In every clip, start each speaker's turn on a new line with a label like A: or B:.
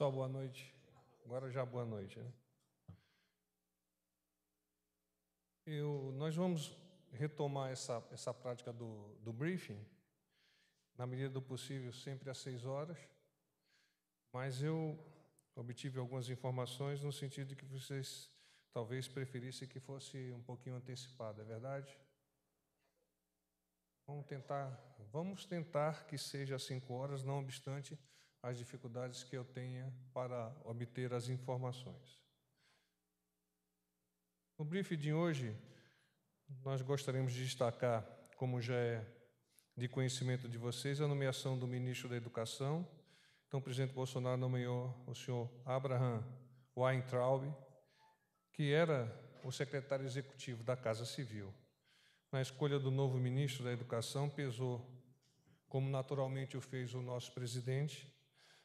A: Só boa noite. Agora já boa noite. Né? Eu, nós vamos retomar essa, essa prática do, do briefing, na medida do possível, sempre às seis horas, mas eu obtive algumas informações no sentido de que vocês talvez preferissem que fosse um pouquinho antecipado, é verdade? Vamos tentar, vamos tentar que seja às cinco horas, não obstante as dificuldades que eu tenha para obter as informações. No briefing de hoje, nós gostaríamos de destacar, como já é de conhecimento de vocês, a nomeação do ministro da Educação. Então, o presidente Bolsonaro nomeou o senhor Abraham Weintraub, que era o secretário executivo da Casa Civil. Na escolha do novo ministro da Educação, pesou, como naturalmente o fez o nosso presidente,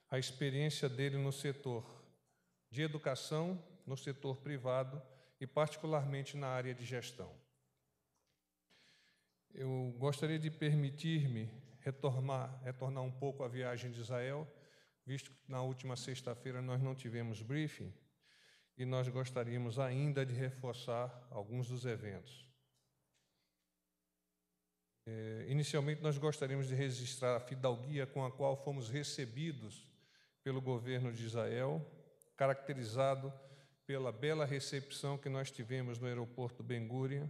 A: a experiência dele no setor de educação, no setor privado e, particularmente, na área de gestão. Eu gostaria de permitir-me retornar, retornar um pouco à viagem de Israel, visto que na última sexta-feira nós não tivemos briefing e nós gostaríamos ainda de reforçar alguns dos eventos. É, inicialmente, nós gostaríamos de registrar a fidalguia com a qual fomos recebidos pelo governo de Israel, caracterizado pela bela recepção que nós tivemos no aeroporto Ben Gurion,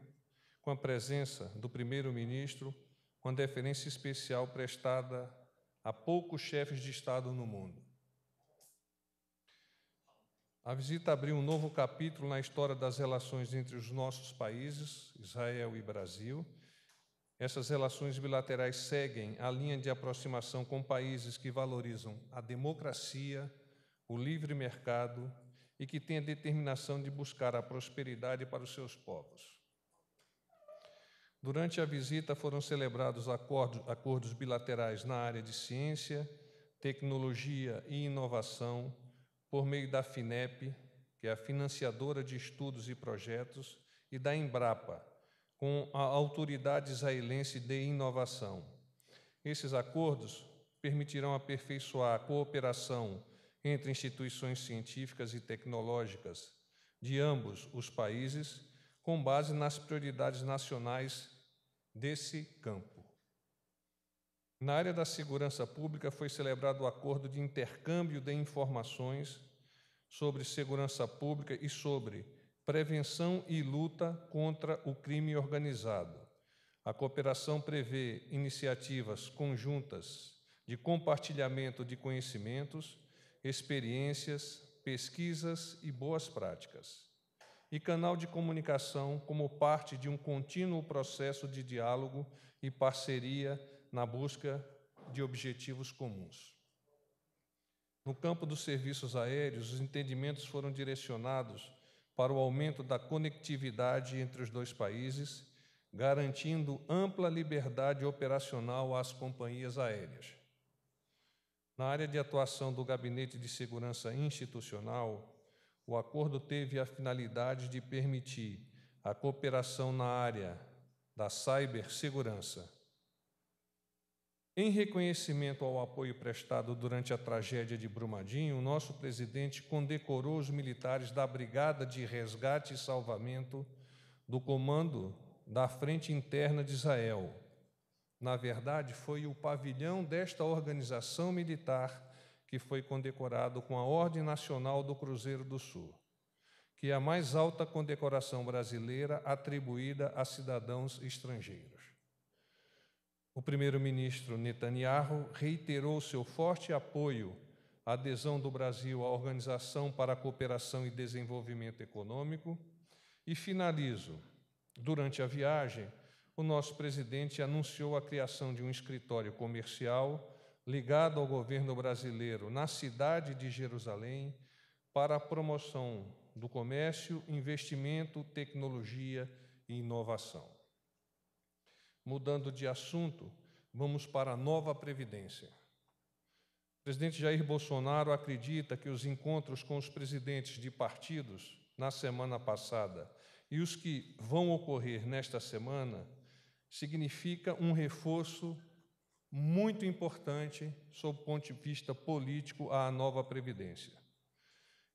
A: com a presença do primeiro-ministro, com a deferência especial prestada a poucos chefes de Estado no mundo. A visita abriu um novo capítulo na história das relações entre os nossos países, Israel e Brasil, essas relações bilaterais seguem a linha de aproximação com países que valorizam a democracia, o livre mercado e que têm a determinação de buscar a prosperidade para os seus povos. Durante a visita foram celebrados acordos, acordos bilaterais na área de ciência, tecnologia e inovação por meio da FINEP, que é a financiadora de estudos e projetos, e da Embrapa, com a autoridade israelense de inovação. Esses acordos permitirão aperfeiçoar a cooperação entre instituições científicas e tecnológicas de ambos os países, com base nas prioridades nacionais desse campo. Na área da segurança pública, foi celebrado o acordo de intercâmbio de informações sobre segurança pública e sobre prevenção e luta contra o crime organizado. A cooperação prevê iniciativas conjuntas de compartilhamento de conhecimentos, experiências, pesquisas e boas práticas. E canal de comunicação como parte de um contínuo processo de diálogo e parceria na busca de objetivos comuns. No campo dos serviços aéreos, os entendimentos foram direcionados para o aumento da conectividade entre os dois países, garantindo ampla liberdade operacional às companhias aéreas. Na área de atuação do Gabinete de Segurança Institucional, o acordo teve a finalidade de permitir a cooperação na área da cibersegurança, em reconhecimento ao apoio prestado durante a tragédia de Brumadinho, o nosso presidente condecorou os militares da Brigada de Resgate e Salvamento do Comando da Frente Interna de Israel. Na verdade, foi o pavilhão desta organização militar que foi condecorado com a Ordem Nacional do Cruzeiro do Sul, que é a mais alta condecoração brasileira atribuída a cidadãos estrangeiros. O primeiro-ministro Netanyahu reiterou seu forte apoio à adesão do Brasil à Organização para a Cooperação e Desenvolvimento Econômico. E finalizo. Durante a viagem, o nosso presidente anunciou a criação de um escritório comercial ligado ao governo brasileiro na cidade de Jerusalém para a promoção do comércio, investimento, tecnologia e inovação. Mudando de assunto, vamos para a nova previdência. O presidente Jair Bolsonaro acredita que os encontros com os presidentes de partidos na semana passada e os que vão ocorrer nesta semana significa um reforço muito importante, sob o ponto de vista político, à nova Previdência.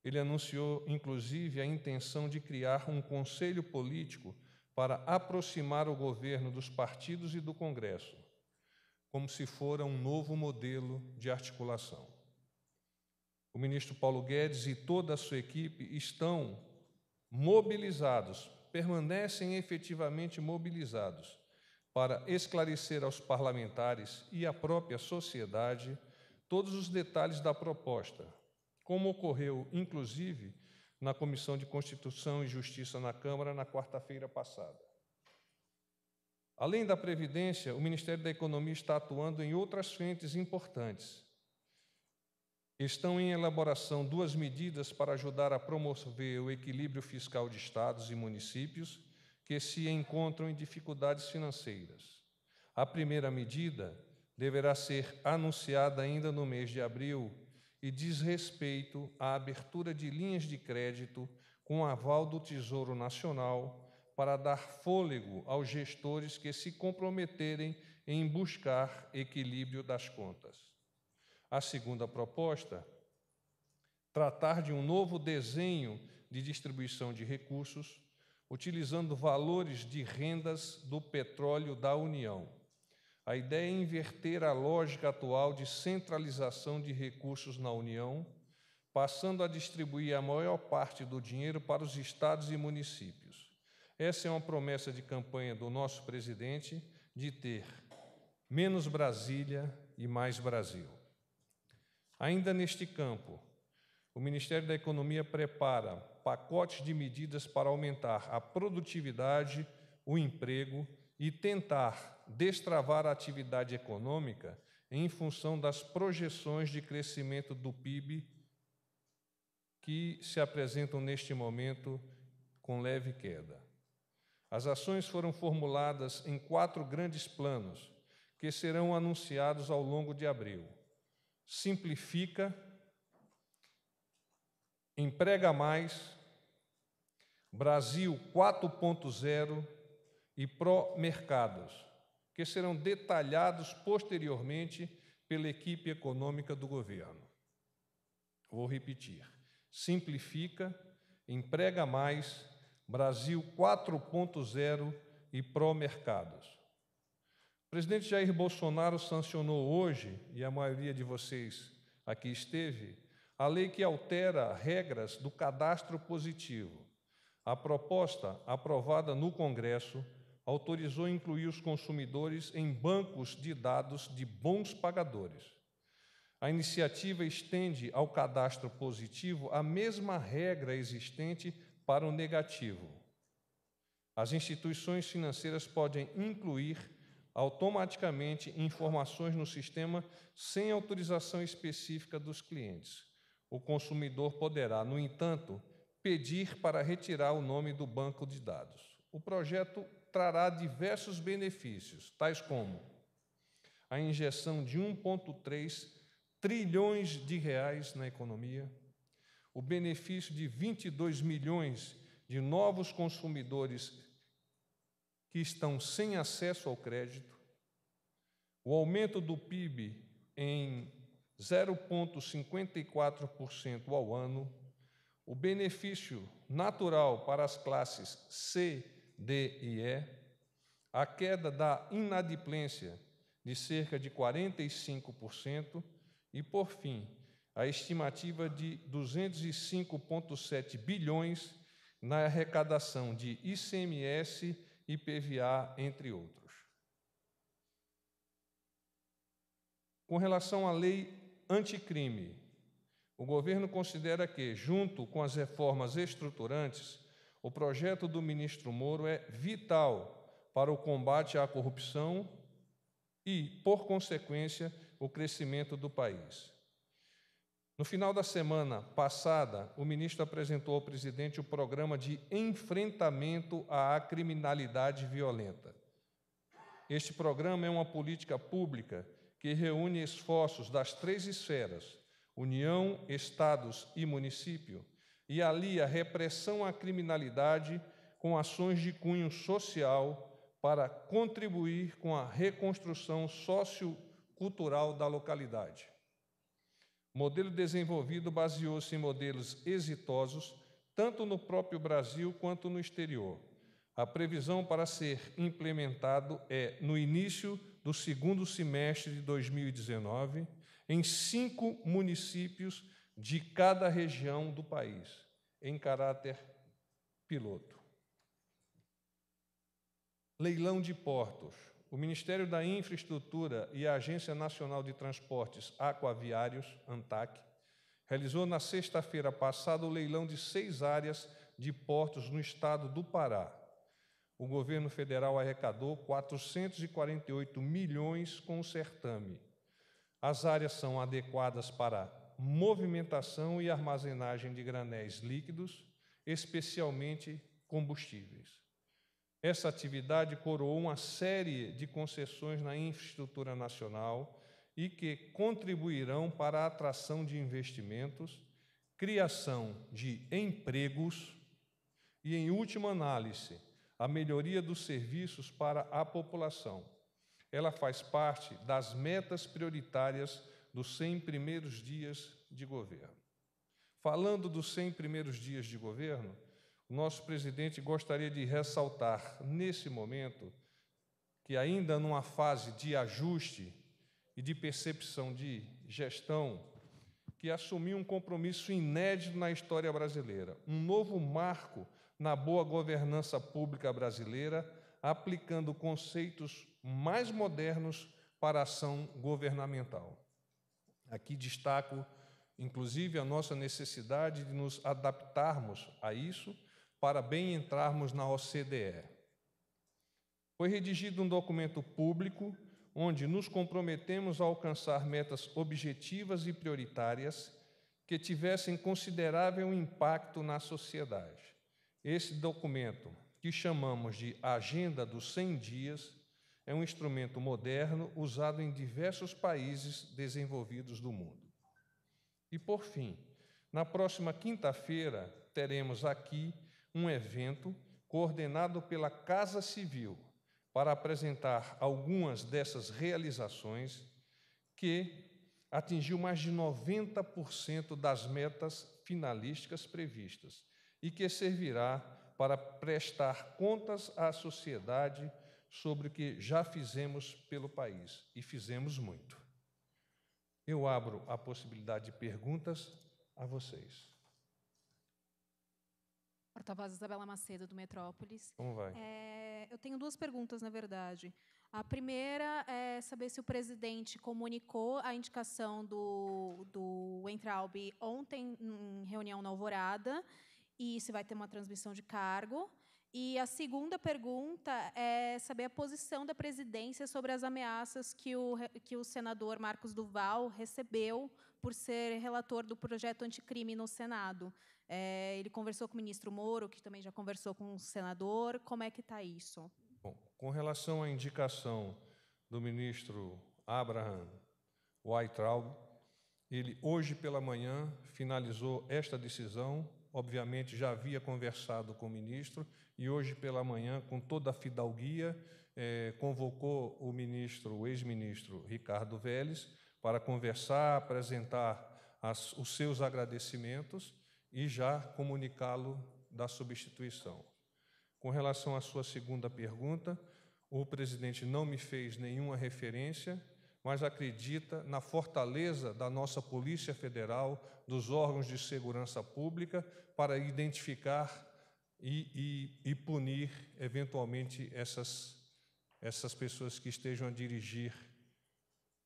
A: Ele anunciou, inclusive, a intenção de criar um conselho político para aproximar o governo dos partidos e do Congresso, como se fora um novo modelo de articulação. O ministro Paulo Guedes e toda a sua equipe estão mobilizados, permanecem efetivamente mobilizados para esclarecer aos parlamentares e à própria sociedade todos os detalhes da proposta, como ocorreu, inclusive, na Comissão de Constituição e Justiça na Câmara na quarta-feira passada. Além da Previdência, o Ministério da Economia está atuando em outras frentes importantes. Estão em elaboração duas medidas para ajudar a promover o equilíbrio fiscal de estados e municípios que se encontram em dificuldades financeiras. A primeira medida deverá ser anunciada ainda no mês de abril e diz respeito à abertura de linhas de crédito com aval do Tesouro Nacional para dar fôlego aos gestores que se comprometerem em buscar equilíbrio das contas. A segunda proposta, tratar de um novo desenho de distribuição de recursos, utilizando valores de rendas do petróleo da União a ideia é inverter a lógica atual de centralização de recursos na União, passando a distribuir a maior parte do dinheiro para os estados e municípios. Essa é uma promessa de campanha do nosso presidente de ter menos Brasília e mais Brasil. Ainda neste campo, o Ministério da Economia prepara pacotes de medidas para aumentar a produtividade, o emprego e tentar destravar a atividade econômica em função das projeções de crescimento do PIB que se apresentam neste momento com leve queda. As ações foram formuladas em quatro grandes planos que serão anunciados ao longo de abril. Simplifica, emprega mais, Brasil 4.0 e pró mercados que serão detalhados posteriormente pela equipe econômica do governo. Vou repetir: simplifica, emprega mais, Brasil 4.0 e pró-mercados. O presidente Jair Bolsonaro sancionou hoje, e a maioria de vocês aqui esteve, a lei que altera regras do cadastro positivo. A proposta, aprovada no Congresso, autorizou incluir os consumidores em bancos de dados de bons pagadores. A iniciativa estende ao cadastro positivo a mesma regra existente para o negativo. As instituições financeiras podem incluir automaticamente informações no sistema sem autorização específica dos clientes. O consumidor poderá, no entanto, pedir para retirar o nome do banco de dados. O projeto trará diversos benefícios, tais como a injeção de 1,3 trilhões de reais na economia, o benefício de 22 milhões de novos consumidores que estão sem acesso ao crédito, o aumento do PIB em 0,54% ao ano, o benefício natural para as classes C D e E, a queda da inadimplência de cerca de 45% e, por fim, a estimativa de 205,7 bilhões na arrecadação de ICMS, e PVA, entre outros. Com relação à lei anticrime, o governo considera que, junto com as reformas estruturantes, o projeto do ministro Moro é vital para o combate à corrupção e, por consequência, o crescimento do país. No final da semana passada, o ministro apresentou ao presidente o programa de enfrentamento à criminalidade violenta. Este programa é uma política pública que reúne esforços das três esferas União, Estados e município e ali a repressão à criminalidade com ações de cunho social para contribuir com a reconstrução sociocultural da localidade. O modelo desenvolvido baseou-se em modelos exitosos, tanto no próprio Brasil quanto no exterior. A previsão para ser implementado é no início do segundo semestre de 2019, em cinco municípios de cada região do país, em caráter piloto. Leilão de portos. O Ministério da Infraestrutura e a Agência Nacional de Transportes Aquaviários, ANTAC, realizou na sexta-feira passada o leilão de seis áreas de portos no estado do Pará. O governo federal arrecadou 448 milhões com o certame. As áreas são adequadas para movimentação e armazenagem de granéis líquidos, especialmente combustíveis. Essa atividade coroou uma série de concessões na infraestrutura nacional e que contribuirão para a atração de investimentos, criação de empregos e, em última análise, a melhoria dos serviços para a população. Ela faz parte das metas prioritárias dos 100 primeiros dias de governo. Falando dos 100 primeiros dias de governo, o nosso presidente gostaria de ressaltar, nesse momento, que ainda numa fase de ajuste e de percepção de gestão, que assumiu um compromisso inédito na história brasileira, um novo marco na boa governança pública brasileira, aplicando conceitos mais modernos para a ação governamental. Aqui destaco, inclusive, a nossa necessidade de nos adaptarmos a isso para bem entrarmos na OCDE. Foi redigido um documento público onde nos comprometemos a alcançar metas objetivas e prioritárias que tivessem considerável impacto na sociedade. Esse documento, que chamamos de Agenda dos 100 Dias, é um instrumento moderno usado em diversos países desenvolvidos do mundo. E por fim, na próxima quinta-feira, teremos aqui um evento coordenado pela Casa Civil para apresentar algumas dessas realizações que atingiu mais de 90% das metas finalísticas previstas e que servirá para prestar contas à sociedade sobre o que já fizemos pelo país, e fizemos muito. Eu abro a possibilidade de perguntas a vocês.
B: Porta-voz Isabela Macedo, do Metrópolis. Como vai? É, eu tenho duas perguntas, na verdade. A primeira é saber se o presidente comunicou a indicação do, do Entralb ontem, em reunião na Alvorada, e se vai ter uma transmissão de cargo. E a segunda pergunta é saber a posição da presidência sobre as ameaças que o, que o senador Marcos Duval recebeu por ser relator do projeto anticrime no Senado. É, ele conversou com o ministro Moro, que também já conversou com o senador. Como é que está isso?
A: Bom, com relação à indicação do ministro Abraham Weitraub, ele hoje pela manhã finalizou esta decisão obviamente já havia conversado com o ministro e hoje pela manhã, com toda a fidalguia, eh, convocou o ministro, o ex-ministro Ricardo Vélez, para conversar, apresentar as, os seus agradecimentos e já comunicá-lo da substituição. Com relação à sua segunda pergunta, o presidente não me fez nenhuma referência, mas acredita na fortaleza da nossa Polícia Federal, dos órgãos de segurança pública, para identificar e, e, e punir, eventualmente, essas, essas pessoas que estejam a dirigir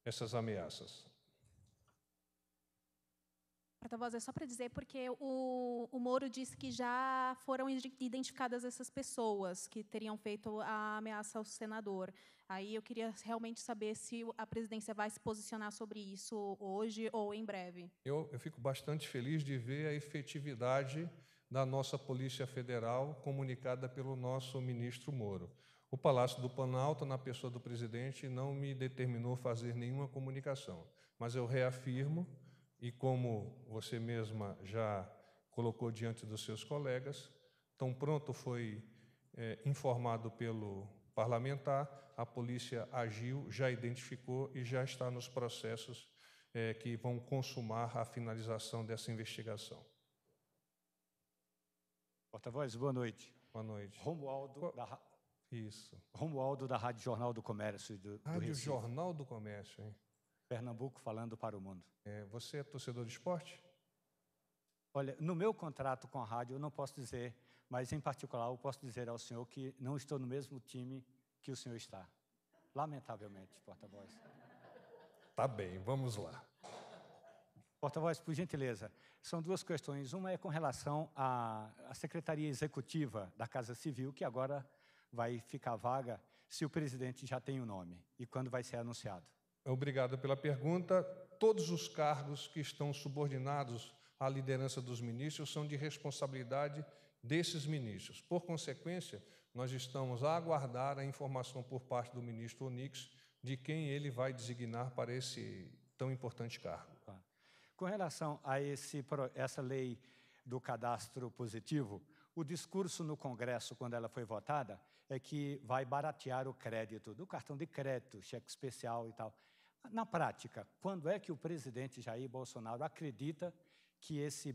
A: essas ameaças.
B: Porta-voz, é só para dizer, porque o, o Moro disse que já foram identificadas essas pessoas que teriam feito a ameaça ao senador. Aí eu queria realmente saber se a presidência vai se posicionar sobre isso hoje ou em breve.
A: Eu, eu fico bastante feliz de ver a efetividade da nossa Polícia Federal, comunicada pelo nosso ministro Moro. O Palácio do Planalto, na pessoa do presidente, não me determinou fazer nenhuma comunicação, mas eu reafirmo, e como você mesma já colocou diante dos seus colegas, tão pronto foi é, informado pelo parlamentar, a polícia agiu, já identificou e já está nos processos é, que vão consumar a finalização dessa investigação.
C: Porta-voz, boa noite. Boa noite. Romualdo da Isso. Romualdo da Rádio Jornal do Comércio do, Rádio do Jornal do Comércio, hein? Pernambuco falando para o mundo. É, você é torcedor de esporte? Olha, no meu contrato com a rádio eu não posso dizer, mas em particular eu posso dizer ao senhor que não estou no mesmo time que o senhor está. Lamentavelmente, porta-voz. Tá bem, vamos lá. Porta-voz, por gentileza. São duas questões. Uma é com relação à, Secretaria Executiva da Casa Civil, que agora vai ficar vaga se o presidente já tem o nome e quando
A: vai ser anunciado. Obrigado pela pergunta. Todos os cargos que estão subordinados à liderança dos ministros são de responsabilidade desses ministros. Por consequência, nós estamos a aguardar a informação por parte do ministro Onix de quem ele vai designar para esse tão importante cargo. Com relação
C: a esse, essa lei do cadastro positivo, o discurso no Congresso, quando ela foi votada, é que vai baratear o crédito do cartão de crédito, cheque especial e tal. Na prática, quando é que o presidente Jair Bolsonaro acredita que esse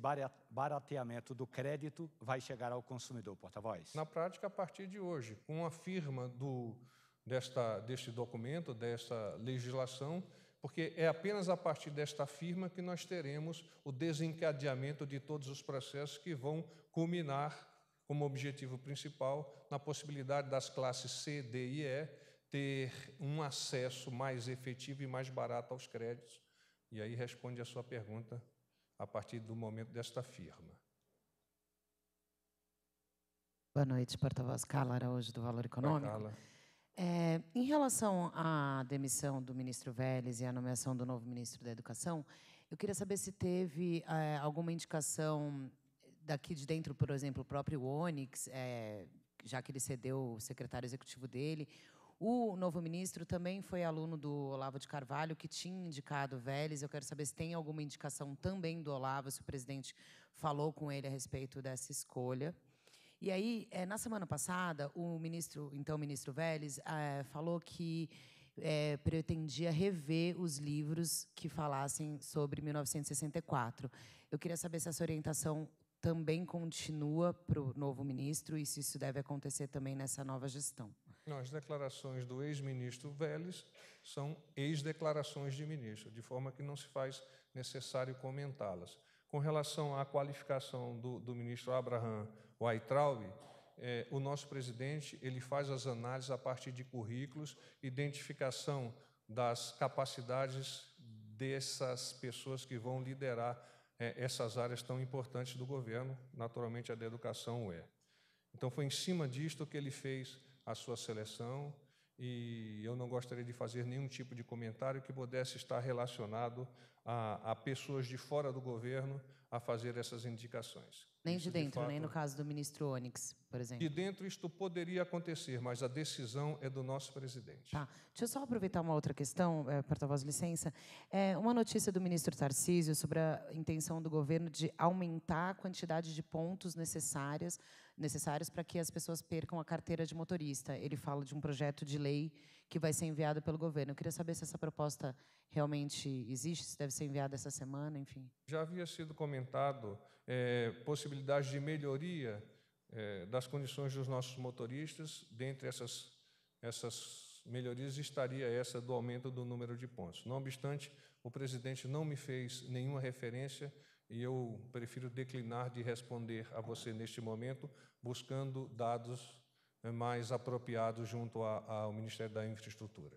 C: barateamento do crédito vai chegar ao consumidor, porta-voz?
A: Na prática, a partir de hoje, com a firma do, desta, deste documento, desta legislação, porque é apenas a partir desta firma que nós teremos o desencadeamento de todos os processos que vão culminar como objetivo principal na possibilidade das classes C, D e E ter um acesso mais efetivo e mais barato aos créditos. E aí responde a sua pergunta a partir do momento desta firma.
D: Boa noite, porta-voz Carla Araújo, do Valor Econômico. Oi, é, em relação à demissão do ministro Vélez e à nomeação do novo ministro da Educação, eu queria saber se teve é, alguma indicação daqui de dentro, por exemplo, o próprio Onyx, é, já que ele cedeu o secretário executivo dele. O novo ministro também foi aluno do Olavo de Carvalho, que tinha indicado Vélez. Eu quero saber se tem alguma indicação também do Olavo, se o presidente falou com ele a respeito dessa escolha. E aí, é, na semana passada, o ministro, então o ministro Vélez, é, falou que é, pretendia rever os livros que falassem sobre 1964. Eu queria saber se essa orientação também continua para o novo ministro e se isso deve acontecer também nessa nova gestão.
A: Não, as declarações do ex-ministro Vélez são ex-declarações de ministro, de forma que não se faz necessário comentá-las. Com relação à qualificação do, do ministro Abraham o Aitraub, é, o nosso presidente ele faz as análises a partir de currículos, identificação das capacidades dessas pessoas que vão liderar é, essas áreas tão importantes do governo, naturalmente a da educação é. Então foi em cima disto que ele fez a sua seleção, e eu não gostaria de fazer nenhum tipo de comentário que pudesse estar relacionado a, a pessoas de fora do governo a fazer essas indicações. Nem de isso, dentro, de né? fato, nem no
D: caso do ministro Onyx, por exemplo. De
A: dentro isto poderia acontecer, mas a decisão é do nosso presidente. Tá.
D: Deixa eu só aproveitar uma outra questão, é, porta-voz, licença. É uma notícia do ministro Tarcísio sobre a intenção do governo de aumentar a quantidade de pontos necessárias necessários para que as pessoas percam a carteira de motorista. Ele fala de um projeto de lei que vai ser enviado pelo governo. Eu queria saber se essa proposta realmente existe, se deve ser enviada essa semana, enfim.
A: Já havia sido comentado é, de melhoria é, das condições dos nossos motoristas. Dentre essas, essas melhorias estaria essa do aumento do número de pontos. Não obstante, o presidente não me fez nenhuma referência e eu prefiro declinar de responder a você neste momento, buscando dados né, mais apropriados junto a, ao Ministério da Infraestrutura.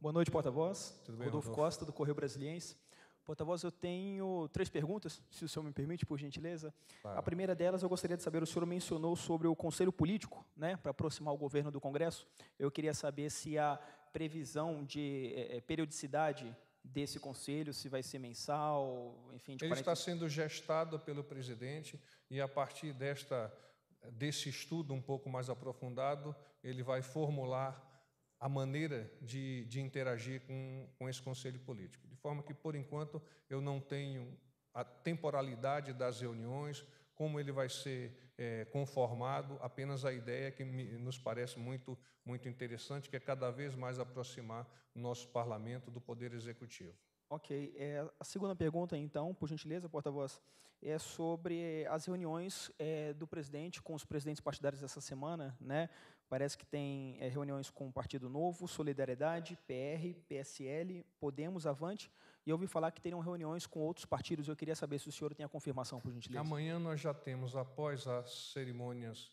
E: Boa noite, porta-voz. Rodolfo, Rodolfo Costa, do Correio Brasiliense. Porta-voz, eu tenho três perguntas, se o senhor me permite, por gentileza. Claro. A primeira delas, eu gostaria de saber, o senhor mencionou sobre o Conselho Político, né, para aproximar o governo do Congresso. Eu queria saber se a previsão de é, periodicidade desse conselho, se vai ser mensal, enfim... Ele 40... está
A: sendo gestado pelo presidente e, a partir desta, desse estudo um pouco mais aprofundado, ele vai formular a maneira de, de interagir com, com esse conselho político. De forma que, por enquanto, eu não tenho a temporalidade das reuniões, como ele vai ser é, conformado, apenas a ideia que me, nos parece muito, muito interessante, que é cada vez mais aproximar o nosso parlamento do poder executivo.
E: Ok. É, a segunda pergunta, então, por gentileza, porta-voz, é sobre as reuniões é, do presidente com os presidentes partidários dessa semana. Né? Parece que tem é, reuniões com o Partido Novo, Solidariedade, PR, PSL, Podemos, Avante e eu ouvi falar que teriam reuniões com outros partidos. Eu queria saber se o senhor tem a confirmação, por gentileza.
A: Amanhã nós já temos, após as cerimônias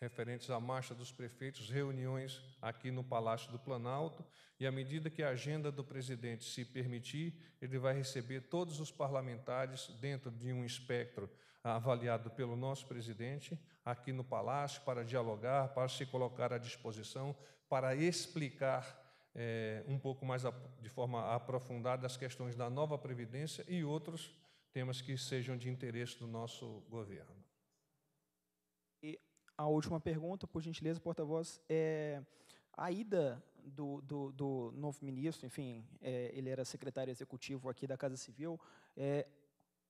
A: referentes à marcha dos prefeitos, reuniões aqui no Palácio do Planalto, e à medida que a agenda do presidente se permitir, ele vai receber todos os parlamentares dentro de um espectro avaliado pelo nosso presidente aqui no Palácio para dialogar, para se colocar à disposição, para explicar é, um pouco mais de forma aprofundada as questões da nova Previdência e outros temas que sejam de interesse do nosso governo.
E: E a última pergunta, por gentileza, porta-voz, é a ida do, do, do novo ministro, enfim, é, ele era secretário executivo aqui da Casa Civil, é,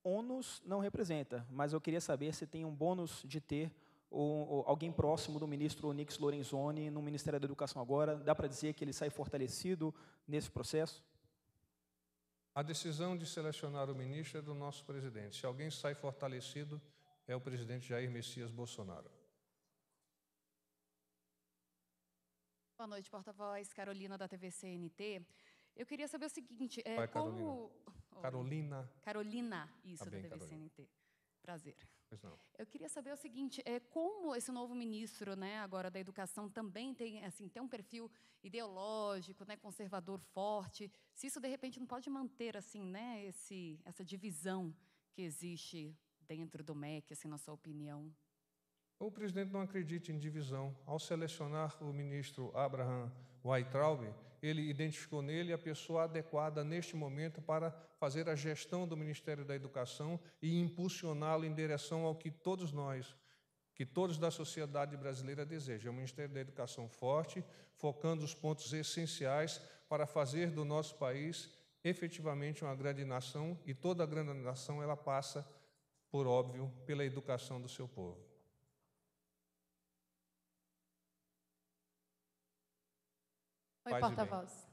E: ônus não representa, mas eu queria saber se tem um bônus de ter ou, ou alguém próximo do ministro Nix Lorenzoni no Ministério da Educação agora, dá para dizer que ele sai fortalecido nesse processo?
A: A decisão de selecionar o ministro é do nosso presidente. Se alguém sai fortalecido, é o presidente Jair Messias Bolsonaro.
C: Boa noite, porta-voz. Carolina, da TV CNT. Eu queria saber o seguinte: é, Vai, como. Carolina. Carolina. Carolina, tá isso, tá bem, da TV Carolina. CNT. Prazer. Eu queria saber o seguinte, é, como esse novo ministro, né, agora da Educação também tem assim tem um perfil ideológico, né, conservador forte. Se isso de repente não pode manter assim, né, esse essa divisão que existe dentro do MEC, assim, na sua opinião?
A: O presidente não acredita em divisão. Ao selecionar o ministro Abraham Weitraub, ele identificou nele a pessoa adequada neste momento para fazer a gestão do Ministério da Educação e impulsioná-lo em direção ao que todos nós, que todos da sociedade brasileira desejam, é um Ministério da Educação forte, focando os pontos essenciais para fazer do nosso país efetivamente uma grande nação e toda grande nação ela passa, por óbvio, pela educação do seu povo.
B: Oi, porta-voz.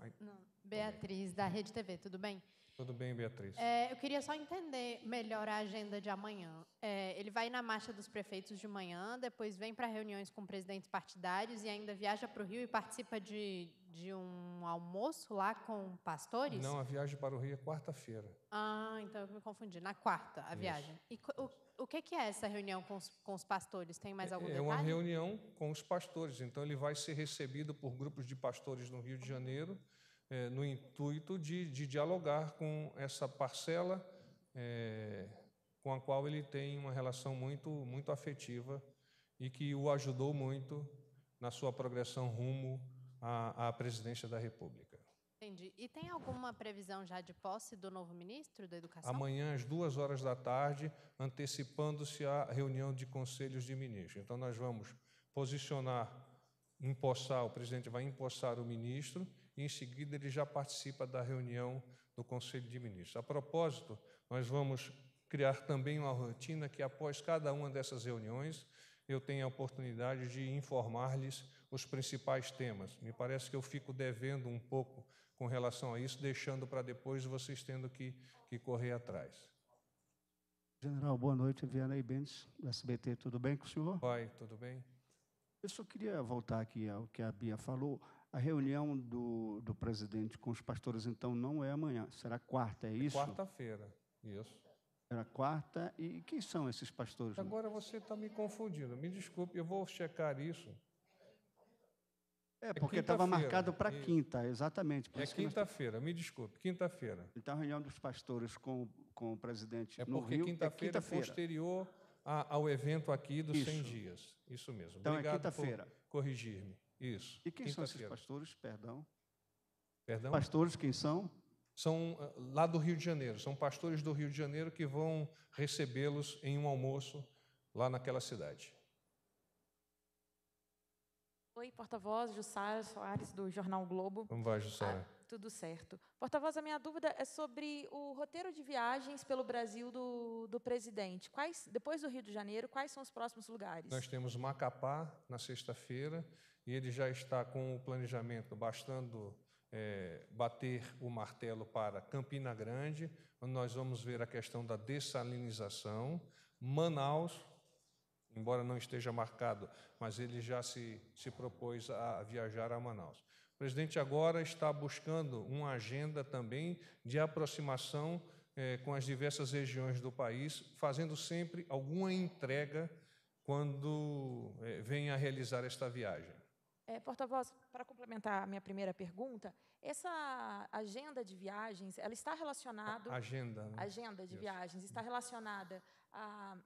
B: Beatriz, da Rede TV, tudo bem?
A: Tudo bem, Beatriz.
B: É, eu queria só entender melhor a agenda de amanhã. É, ele vai na marcha dos prefeitos de manhã, depois vem para reuniões com presidentes partidários e ainda viaja para o Rio e participa de, de um almoço lá com pastores? Não, a viagem
A: para o Rio é quarta-feira.
B: Ah, então eu me confundi. Na quarta, a Isso. viagem. E o, o que, que é essa reunião com os, com os pastores? Tem mais é, algum é, É uma
A: reunião com os pastores. Então, ele vai ser recebido por grupos de pastores no Rio de Janeiro, é, no intuito de, de, dialogar com essa parcela é, com a qual ele tem uma relação muito, muito afetiva e que o ajudou muito na sua progressão rumo à, à presidência da República.
B: Entendi. E tem alguma previsão já de posse do novo ministro da Educação? Amanhã,
A: às duas horas da tarde, antecipando-se a reunião de conselhos de ministros. Então, nós vamos posicionar, empossar, o presidente vai empossar o ministro e, em seguida, ele já participa da reunião do Conselho de Ministros. A propósito, nós vamos criar também uma rotina que, após cada uma dessas reuniões, eu tenho a oportunidade de informar-lhes os principais temas. Me parece que eu fico devendo um pouco com relação a isso, deixando para depois vocês tendo que, que correr atrás.
C: General, boa noite. Viana e Bentes, do SBT. Tudo bem com o senhor? Vai,
A: tudo bem. Eu só queria voltar aqui ao
E: que a Bia falou. A reunião do, do presidente com os pastores, então, não é amanhã, será quarta, é, é isso? É
A: Quarta-feira, isso.
E: Era quarta, e quem são esses
C: pastores?
A: Agora você está me confundindo, me desculpe, eu vou checar isso. É, é, porque estava é marcado para quinta,
C: exatamente. é
A: quinta-feira, nós... me desculpe, quinta-feira. Então, a reunião dos pastores com, com o presidente é no Rio... É quinta-feira é quinta-feira posterior a, ao evento aqui dos Isso. 100 dias. Isso mesmo. Então, é Obrigado é quinta-feira. corrigir-me. Isso. E quem são esses pastores, perdão? Perdão? Pastores, quem são? São ah, lá do Rio de Janeiro. São pastores do Rio de Janeiro que vão recebê-los em um almoço lá naquela cidade.
B: Oi, porta-voz, Jussara Soares, do Jornal Globo. Como vai, Jussara? Ah, tudo certo. Porta-voz, a minha dúvida é sobre o roteiro de viagens pelo Brasil do, do presidente. Quais, depois do Rio de Janeiro, quais são os próximos lugares? Nós
A: temos Macapá na sexta-feira e ele já está com o planejamento bastando é, bater o martelo para Campina Grande, onde nós vamos ver a questão da dessalinização, Manaus, embora não esteja marcado, mas ele já se, se propôs a viajar a Manaus. O presidente agora está buscando uma agenda também de aproximação eh, com as diversas regiões do país, fazendo sempre alguma entrega quando eh, vem a realizar esta viagem.
B: É, Porta-voz, para complementar a minha primeira pergunta, essa agenda de viagens, ela está relacionada... Agenda. Né? Agenda de Isso. viagens está relacionada a,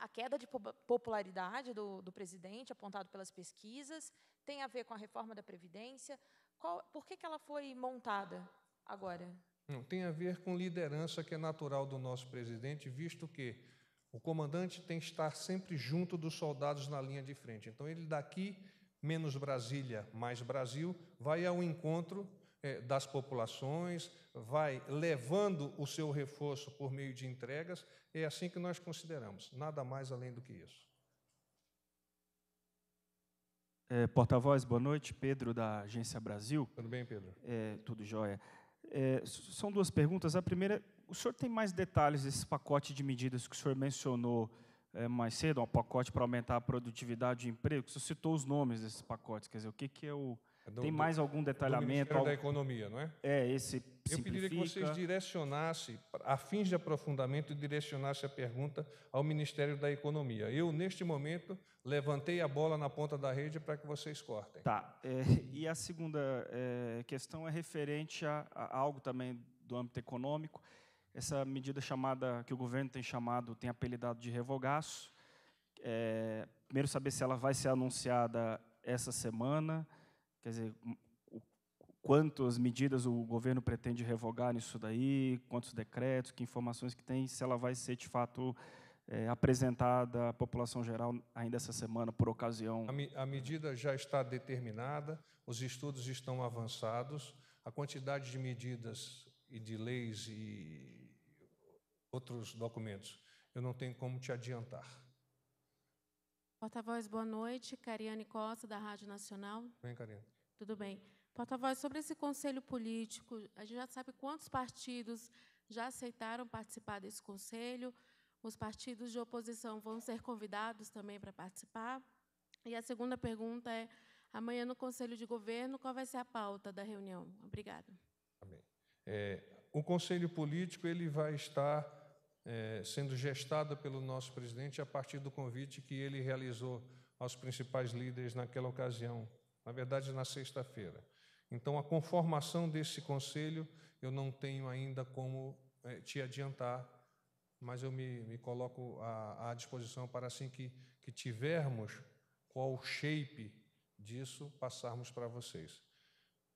B: a queda de popularidade do, do, presidente, apontado pelas pesquisas, tem a ver com a reforma da Previdência. Qual, por que, que ela foi montada agora?
A: Não, tem a ver com liderança que é natural do nosso presidente, visto que o comandante tem que estar sempre junto dos soldados na linha de frente. Então, ele daqui, menos Brasília, mais Brasil, vai ao encontro eh, das populações, vai levando o seu reforço por meio de entregas, é assim que nós consideramos, nada mais além do que isso.
E: É, Porta-voz, boa noite. Pedro, da Agência Brasil. Tudo bem, Pedro? É, tudo jóia. É, são duas perguntas. A primeira, o senhor tem mais detalhes desse pacote de medidas que o senhor mencionou é, mais cedo, um pacote para aumentar a produtividade e emprego? O senhor citou os nomes desses pacotes, quer dizer, o
A: que, que é o, é do, Tem mais algum detalhamento? Do Ministério da Economia, não é? É, esse simplifica. Eu pediria que vocês direcionassem, a fins de aprofundamento, direcionassem a pergunta ao Ministério da Economia. Eu, neste momento, levantei a bola na ponta da rede para que vocês cortem.
E: Tá. É, e a segunda é, questão é referente a, a algo também do âmbito econômico. Essa medida chamada, que o governo tem chamado, tem apelidado de revogaço. É, primeiro, saber se ela vai ser anunciada essa semana Quer dizer, quantas medidas o governo pretende revogar nisso daí, quantos decretos, que informações que tem, se ela vai ser, de fato, é, apresentada à população geral ainda essa semana, por ocasião. A,
A: me, a medida já está determinada, os estudos estão avançados, a quantidade de medidas e de leis e outros documentos eu não tenho como te adiantar.
F: Porta-voz, boa noite. Cariane Costa, da Rádio Nacional. Bem, Cariane. Tudo bem. Porta-voz, sobre esse conselho político, a gente já sabe quantos partidos já aceitaram participar desse conselho. Os partidos de oposição vão ser convidados também para participar. E a segunda pergunta é: amanhã no conselho de governo, qual vai ser a pauta da reunião? Obrigada.
A: Amém. É, o conselho político ele vai estar é, sendo gestada pelo nosso presidente a partir do convite que ele realizou aos principais líderes naquela ocasião, na verdade, na sexta-feira. Então, a conformação desse conselho eu não tenho ainda como é, te adiantar, mas eu me, me coloco à, à, disposição para assim que, que tivermos qual shape disso, passarmos para vocês.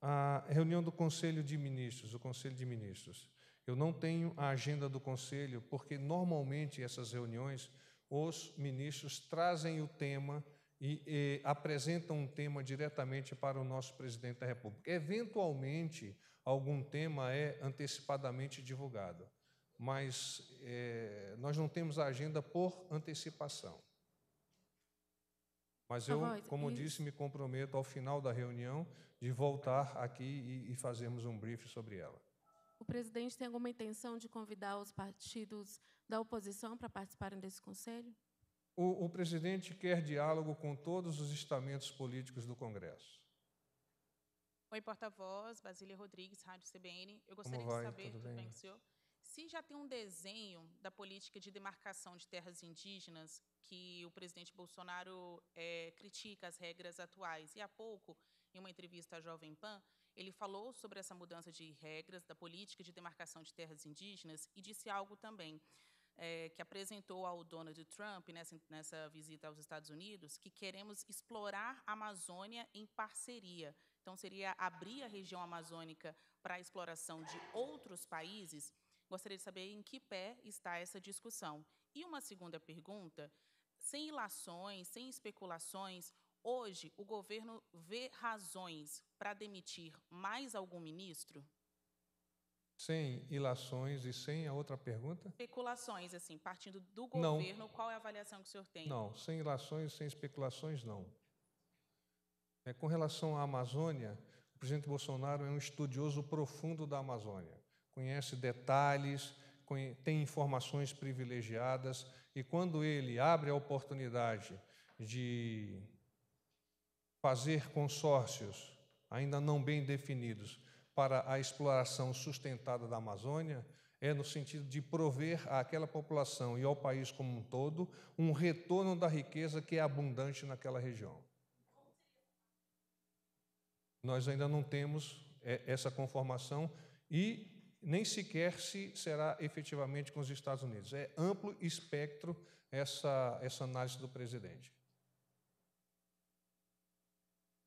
A: A reunião do Conselho de Ministros, o Conselho de Ministros. Eu não tenho a agenda do conselho, porque normalmente essas reuniões os ministros trazem o tema e, e apresentam um tema diretamente para o nosso presidente da República. Eventualmente, algum tema é antecipadamente divulgado, mas é, nós não temos a agenda por antecipação. Mas eu, como disse, me comprometo ao final da reunião de voltar aqui e, e fazermos um briefing sobre ela
F: o presidente tem alguma intenção de convidar os partidos da oposição para participarem desse conselho?
A: O, o presidente quer diálogo com todos os estamentos políticos do Congresso.
F: Oi, porta-voz, Basília Rodrigues, Rádio CBN. Eu gostaria vai, de saber, tudo, tudo bem, bem senhor? Se já tem um desenho da política de demarcação de terras indígenas, que o presidente Bolsonaro é, critica as regras atuais, e há pouco, em uma entrevista à Jovem Pan, ele falou sobre essa mudança de regras da política de demarcação de terras indígenas e disse algo também é, que apresentou ao Donald Trump nessa, nessa visita aos Estados Unidos, que queremos explorar a Amazônia em parceria. Então, seria abrir a região amazônica para a exploração de outros países. Gostaria de saber em que pé está essa discussão. E uma segunda pergunta, sem ilações, sem especulações, Hoje, o governo vê razões para demitir mais algum ministro?
A: Sem ilações e sem a outra pergunta?
F: Especulações, assim, partindo do governo, não. qual é a avaliação que o senhor tem? Não,
A: sem ilações, sem especulações, não. É, com relação à Amazônia, o presidente Bolsonaro é um estudioso profundo da Amazônia. Conhece detalhes, tem informações privilegiadas, e quando ele abre a oportunidade de fazer consórcios, ainda não bem definidos, para a exploração sustentada da Amazônia é no sentido de prover àquela população e ao país como um todo um retorno da riqueza que é abundante naquela região. Nós ainda não temos é, essa conformação e nem sequer se será efetivamente com os Estados Unidos. É amplo espectro essa, essa análise do presidente.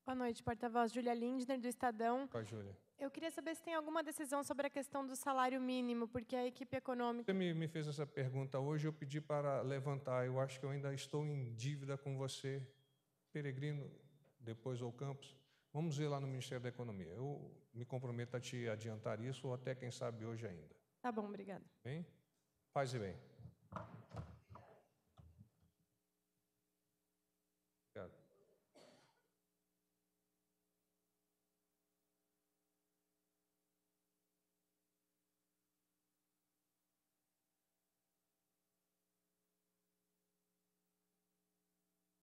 B: Boa noite, porta-voz Júlia Lindner, do Estadão. Oi, Júlia. Eu queria saber se tem alguma decisão sobre a questão do salário mínimo, porque a equipe econômica. Você
A: me, fez essa pergunta hoje, eu pedi para levantar. Eu acho que eu ainda estou em dívida com você, Peregrino, depois ao Campos. Vamos ver lá no Ministério da Economia. Eu me comprometo a te adiantar isso, ou até quem sabe hoje ainda.
C: Tá bom, obrigada.
A: Bem? Paz e bem.